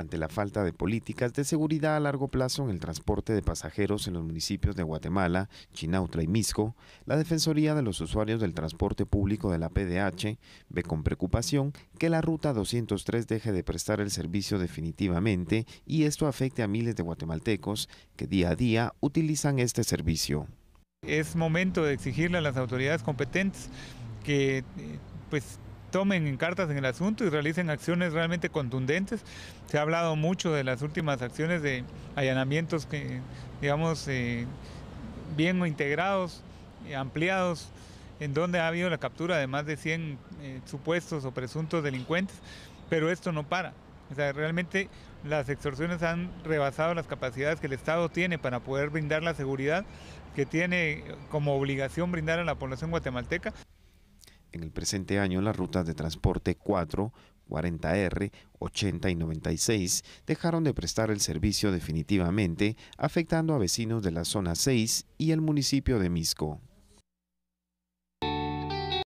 ante la falta de políticas de seguridad a largo plazo en el transporte de pasajeros en los municipios de Guatemala, Chinautla y Misco, la Defensoría de los Usuarios del Transporte Público de la PDH ve con preocupación que la Ruta 203 deje de prestar el servicio definitivamente y esto afecte a miles de guatemaltecos que día a día utilizan este servicio. Es momento de exigirle a las autoridades competentes que eh, pues tomen en cartas en el asunto y realicen acciones realmente contundentes. Se ha hablado mucho de las últimas acciones de allanamientos que, digamos, eh, bien integrados, eh, ampliados, en donde ha habido la captura de más de 100 eh, supuestos o presuntos delincuentes, pero esto no para. realmente las extorsiones han rebasado las capacidades que el Estado tiene para poder brindar la seguridad que tiene como obligación brindar a la población guatemalteca en el presente año las rutas de transporte 4, 40R, 80 y 96 dejaron de prestar el servicio definitivamente, afectando a vecinos de la zona 6 y el municipio de Misco.